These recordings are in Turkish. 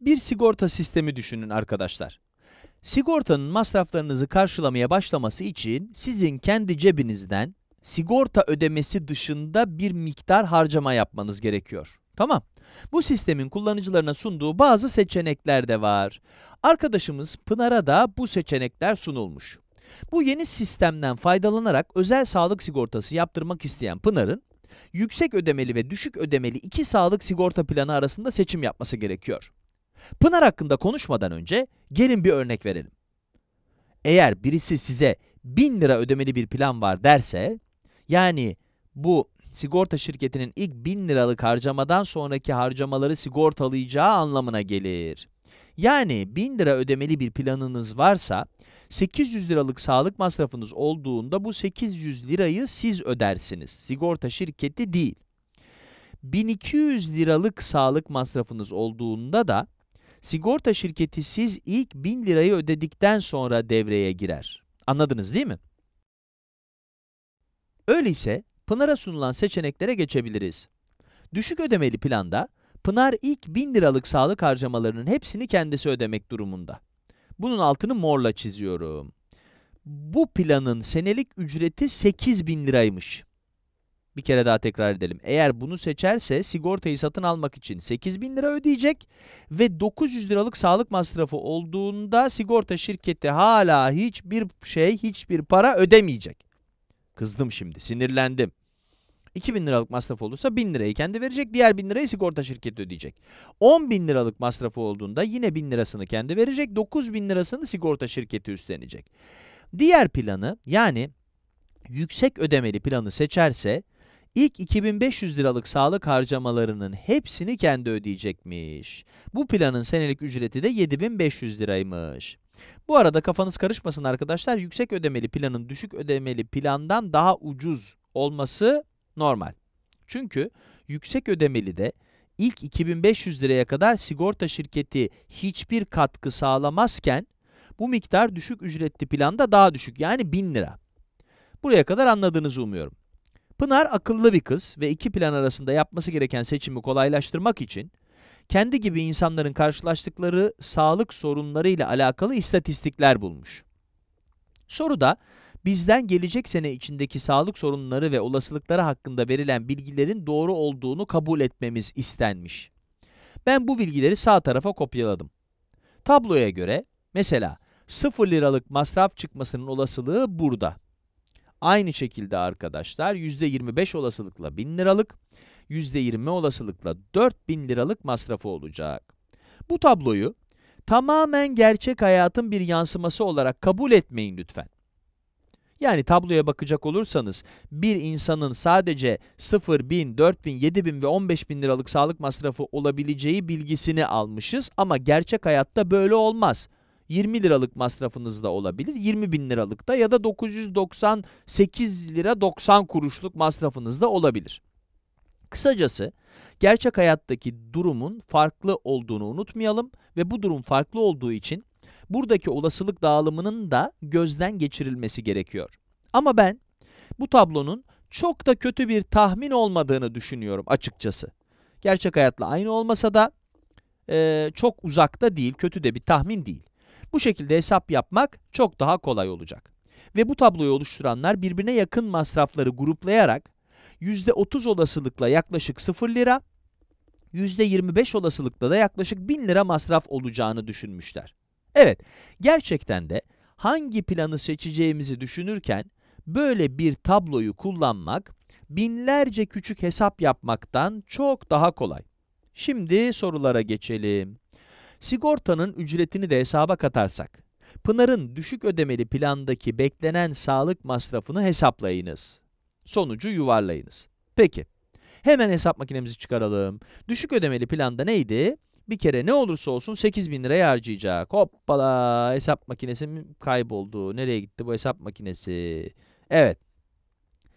Bir sigorta sistemi düşünün arkadaşlar. Sigortanın masraflarınızı karşılamaya başlaması için sizin kendi cebinizden sigorta ödemesi dışında bir miktar harcama yapmanız gerekiyor. Tamam. Bu sistemin kullanıcılarına sunduğu bazı seçenekler de var. Arkadaşımız Pınar'a da bu seçenekler sunulmuş. Bu yeni sistemden faydalanarak özel sağlık sigortası yaptırmak isteyen Pınar'ın, yüksek ödemeli ve düşük ödemeli iki sağlık sigorta planı arasında seçim yapması gerekiyor. Pınar hakkında konuşmadan önce gelin bir örnek verelim. Eğer birisi size 1000 lira ödemeli bir plan var derse, yani bu sigorta şirketinin ilk 1000 liralık harcamadan sonraki harcamaları sigortalayacağı anlamına gelir. Yani 1000 lira ödemeli bir planınız varsa 800 liralık sağlık masrafınız olduğunda bu 800 lirayı siz ödersiniz. Sigorta şirketi değil. 1200 liralık sağlık masrafınız olduğunda da sigorta şirketi siz ilk 1000 lirayı ödedikten sonra devreye girer. Anladınız değil mi? Öyleyse Pınar'a sunulan seçeneklere geçebiliriz. Düşük ödemeli planda Pınar ilk 1000 liralık sağlık harcamalarının hepsini kendisi ödemek durumunda. Bunun altını morla çiziyorum. Bu planın senelik ücreti 8000 liraymış. Bir kere daha tekrar edelim. Eğer bunu seçerse sigortayı satın almak için 8000 lira ödeyecek ve 900 liralık sağlık masrafı olduğunda sigorta şirketi hala hiçbir şey, hiçbir para ödemeyecek. Kızdım şimdi, sinirlendim. 2000 liralık masraf olursa 1000 lirayı kendi verecek, diğer 1000 lirayı sigorta şirketi ödeyecek. 10.000 liralık masrafı olduğunda yine 1000 lirasını kendi verecek, 9000 lirasını sigorta şirketi üstlenecek. Diğer planı yani yüksek ödemeli planı seçerse ilk 2500 liralık sağlık harcamalarının hepsini kendi ödeyecekmiş. Bu planın senelik ücreti de 7500 liraymış. Bu arada kafanız karışmasın arkadaşlar. Yüksek ödemeli planın düşük ödemeli plandan daha ucuz olması normal. Çünkü yüksek ödemeli de ilk 2500 liraya kadar sigorta şirketi hiçbir katkı sağlamazken bu miktar düşük ücretli planda daha düşük yani 1000 lira. Buraya kadar anladığınızı umuyorum. Pınar akıllı bir kız ve iki plan arasında yapması gereken seçimi kolaylaştırmak için kendi gibi insanların karşılaştıkları sağlık sorunları ile alakalı istatistikler bulmuş. Soruda bizden gelecek sene içindeki sağlık sorunları ve olasılıkları hakkında verilen bilgilerin doğru olduğunu kabul etmemiz istenmiş. Ben bu bilgileri sağ tarafa kopyaladım. Tabloya göre mesela 0 liralık masraf çıkmasının olasılığı burada. Aynı şekilde arkadaşlar %25 olasılıkla 1000 liralık, %20 olasılıkla 4000 liralık masrafı olacak. Bu tabloyu tamamen gerçek hayatın bir yansıması olarak kabul etmeyin lütfen. Yani tabloya bakacak olursanız bir insanın sadece 0, 1000, 4000, 7000 ve 15000 liralık sağlık masrafı olabileceği bilgisini almışız ama gerçek hayatta böyle olmaz. 20 liralık masrafınız da olabilir. 20 bin liralık da ya da 998 lira 90 kuruşluk masrafınız da olabilir. Kısacası gerçek hayattaki durumun farklı olduğunu unutmayalım ve bu durum farklı olduğu için buradaki olasılık dağılımının da gözden geçirilmesi gerekiyor. Ama ben bu tablonun çok da kötü bir tahmin olmadığını düşünüyorum açıkçası. Gerçek hayatla aynı olmasa da e, çok uzakta değil, kötü de bir tahmin değil. Bu şekilde hesap yapmak çok daha kolay olacak. Ve bu tabloyu oluşturanlar birbirine yakın masrafları gruplayarak %30 olasılıkla yaklaşık 0 lira, %25 olasılıkla da yaklaşık 1000 lira masraf olacağını düşünmüşler. Evet, gerçekten de hangi planı seçeceğimizi düşünürken böyle bir tabloyu kullanmak binlerce küçük hesap yapmaktan çok daha kolay. Şimdi sorulara geçelim. Sigortanın ücretini de hesaba katarsak, Pınar'ın düşük ödemeli plandaki beklenen sağlık masrafını hesaplayınız. Sonucu yuvarlayınız. Peki, hemen hesap makinemizi çıkaralım. Düşük ödemeli planda neydi? Bir kere ne olursa olsun 8000 liraya harcayacak. Hoppala hesap makinesi kayboldu. Nereye gitti bu hesap makinesi? Evet.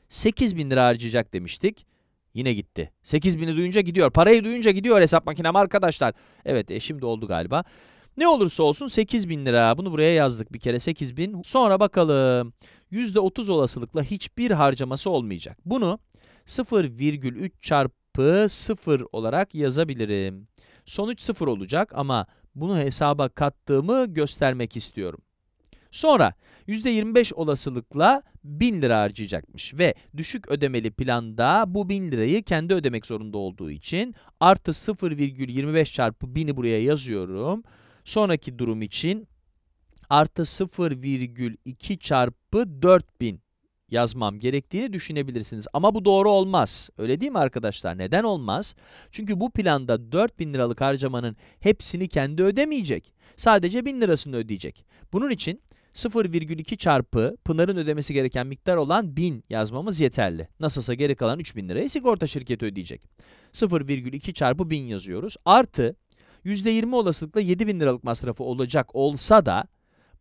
8000 lira harcayacak demiştik. Yine gitti. 8000'i duyunca gidiyor. Parayı duyunca gidiyor hesap makinem arkadaşlar. Evet e, şimdi oldu galiba. Ne olursa olsun 8000 lira. Bunu buraya yazdık bir kere 8000. Sonra bakalım. %30 olasılıkla hiçbir harcaması olmayacak. Bunu 0,3 çarpı 0 olarak yazabilirim. Sonuç 0 olacak ama bunu hesaba kattığımı göstermek istiyorum. Sonra %25 olasılıkla 1000 lira harcayacakmış ve düşük ödemeli planda bu 1000 lirayı kendi ödemek zorunda olduğu için artı 0,25 çarpı 1000'i buraya yazıyorum. Sonraki durum için artı 0,2 çarpı 4000 yazmam gerektiğini düşünebilirsiniz. Ama bu doğru olmaz. Öyle değil mi arkadaşlar? Neden olmaz? Çünkü bu planda 4000 liralık harcamanın hepsini kendi ödemeyecek. Sadece 1000 lirasını ödeyecek. Bunun için 0,2 çarpı Pınar'ın ödemesi gereken miktar olan 1000 yazmamız yeterli. Nasılsa geri kalan 3000 lirayı sigorta şirketi ödeyecek. 0,2 çarpı 1000 yazıyoruz. Artı %20 olasılıkla 7000 liralık masrafı olacak olsa da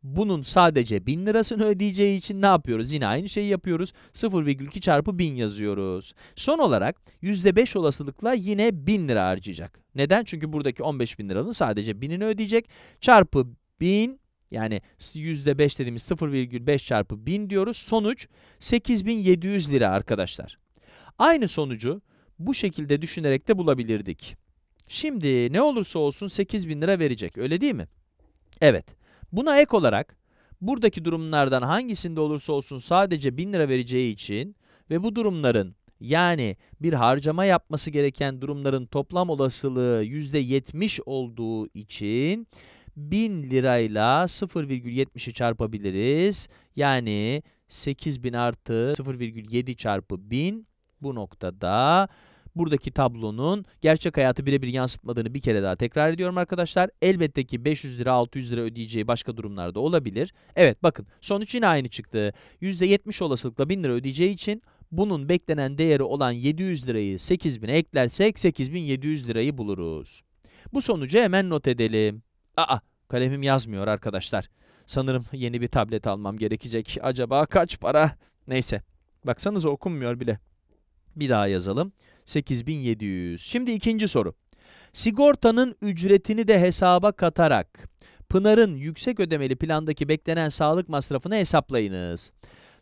bunun sadece 1000 lirasını ödeyeceği için ne yapıyoruz? Yine aynı şeyi yapıyoruz. 0,2 çarpı 1000 yazıyoruz. Son olarak %5 olasılıkla yine 1000 lira harcayacak. Neden? Çünkü buradaki 15.000 liranın sadece 1000'ini ödeyecek. Çarpı 1000 yani %5 dediğimiz 0,5 çarpı 1000 diyoruz. Sonuç 8700 lira arkadaşlar. Aynı sonucu bu şekilde düşünerek de bulabilirdik. Şimdi ne olursa olsun 8000 lira verecek öyle değil mi? Evet. Buna ek olarak buradaki durumlardan hangisinde olursa olsun sadece 1000 lira vereceği için ve bu durumların yani bir harcama yapması gereken durumların toplam olasılığı %70 olduğu için 1000 lirayla 0,70'i çarpabiliriz. Yani 8000 artı 0,7 çarpı 1000 bu noktada buradaki tablonun gerçek hayatı birebir yansıtmadığını bir kere daha tekrar ediyorum arkadaşlar. Elbette ki 500 lira 600 lira ödeyeceği başka durumlarda olabilir. Evet bakın sonuç yine aynı çıktı. %70 olasılıkla 1000 lira ödeyeceği için bunun beklenen değeri olan 700 lirayı 8000'e eklersek 8700 lirayı buluruz. Bu sonucu hemen not edelim. Aa kalemim yazmıyor arkadaşlar. Sanırım yeni bir tablet almam gerekecek. Acaba kaç para? Neyse. Baksanıza okunmuyor bile. Bir daha yazalım. 8700. Şimdi ikinci soru. Sigortanın ücretini de hesaba katarak Pınar'ın yüksek ödemeli plandaki beklenen sağlık masrafını hesaplayınız.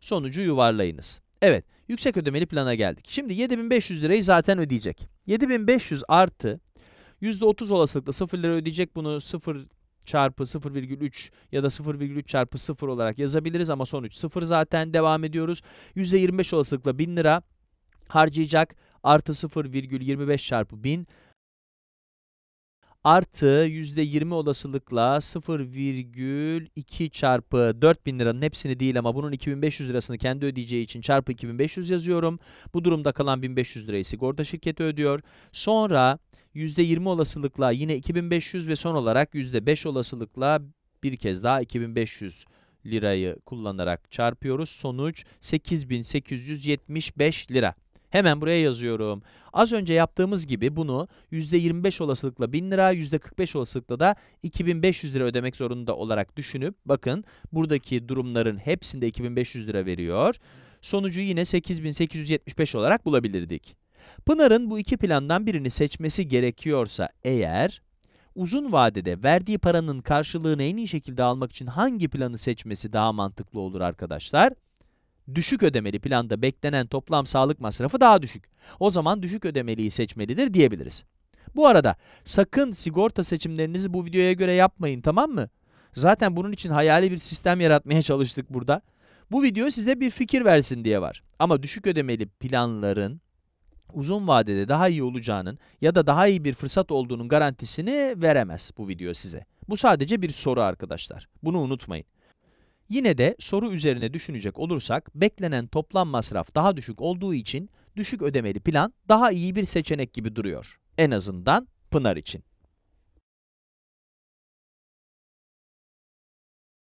Sonucu yuvarlayınız. Evet, yüksek ödemeli plana geldik. Şimdi 7500 lirayı zaten ödeyecek. 7500 artı %30 olasılıkla 0 ödeyecek bunu 0 çarpı 0,3 ya da 0,3 çarpı 0 olarak yazabiliriz ama sonuç 0 zaten devam ediyoruz. %25 olasılıkla 1000 lira harcayacak artı 0,25 çarpı 1000 artı %20 olasılıkla 0,2 çarpı 4000 liranın hepsini değil ama bunun 2500 lirasını kendi ödeyeceği için çarpı 2500 yazıyorum. Bu durumda kalan 1500 lirayı sigorta şirketi ödüyor. Sonra %20 olasılıkla yine 2500 ve son olarak %5 olasılıkla bir kez daha 2500 lirayı kullanarak çarpıyoruz. Sonuç 8875 lira. Hemen buraya yazıyorum. Az önce yaptığımız gibi bunu %25 olasılıkla 1000 lira, %45 olasılıkla da 2500 lira ödemek zorunda olarak düşünüp bakın buradaki durumların hepsinde 2500 lira veriyor. Sonucu yine 8875 olarak bulabilirdik. Pınar'ın bu iki plandan birini seçmesi gerekiyorsa eğer, uzun vadede verdiği paranın karşılığını en iyi şekilde almak için hangi planı seçmesi daha mantıklı olur arkadaşlar? Düşük ödemeli planda beklenen toplam sağlık masrafı daha düşük. O zaman düşük ödemeliyi seçmelidir diyebiliriz. Bu arada sakın sigorta seçimlerinizi bu videoya göre yapmayın tamam mı? Zaten bunun için hayali bir sistem yaratmaya çalıştık burada. Bu video size bir fikir versin diye var. Ama düşük ödemeli planların uzun vadede daha iyi olacağının ya da daha iyi bir fırsat olduğunun garantisini veremez bu video size. Bu sadece bir soru arkadaşlar. Bunu unutmayın. Yine de soru üzerine düşünecek olursak, beklenen toplam masraf daha düşük olduğu için düşük ödemeli plan daha iyi bir seçenek gibi duruyor. En azından Pınar için.